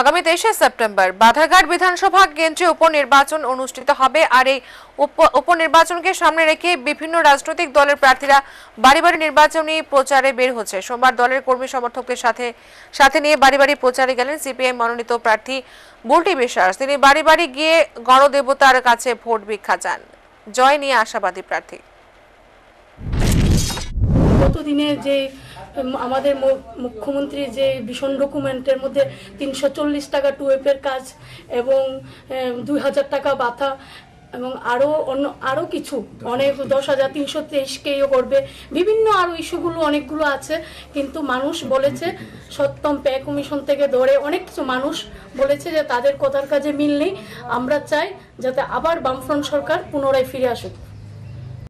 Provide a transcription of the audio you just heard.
আগামী তেইশে সেপ্টেম্বর বাধাঘাট বিধানসভা কেন্দ্রে উপনির্বাচন অনুষ্ঠিত হবে আর এই উপনির্বাচনকে সামনে রেখে বিভিন্ন রাজনৈতিক দলের প্রার্থীরা বাড়ি বাড়ি নির্বাচনী প্রচারে বের হচ্ছে সোমবার দলের কর্মী সমর্থকদের সাথে সাথে নিয়ে বাড়ি বাড়ি প্রচারে গেলেন সিপিএম মনোনীত প্রার্থী বুলটি বিশ্বাস তিনি বাড়ি বাড়ি গিয়ে গণদেবতার কাছে ভোট ভিক্ষা চান জয় নিয়ে আশাবাদী প্রার্থী গতদিনের যে আমাদের মুখ্যমন্ত্রী যে ভীষণ ডকুমেন্টের মধ্যে তিনশো চল্লিশ টাকা টুয়েপের কাজ এবং দুই হাজার টাকা বাথা এবং আরও অন্য আরও কিছু অনেক দশ হাজার তিনশো তেইশকেও করবে বিভিন্ন আরও ইস্যুগুলো অনেকগুলো আছে কিন্তু মানুষ বলেছে সত্যম প্যা কমিশন থেকে ধরে অনেক কিছু মানুষ বলেছে যে তাদের কথার কাজে মিল নেই আমরা চাই যাতে আবার বামফ্রন্ট সরকার পুনরায় ফিরে আসুক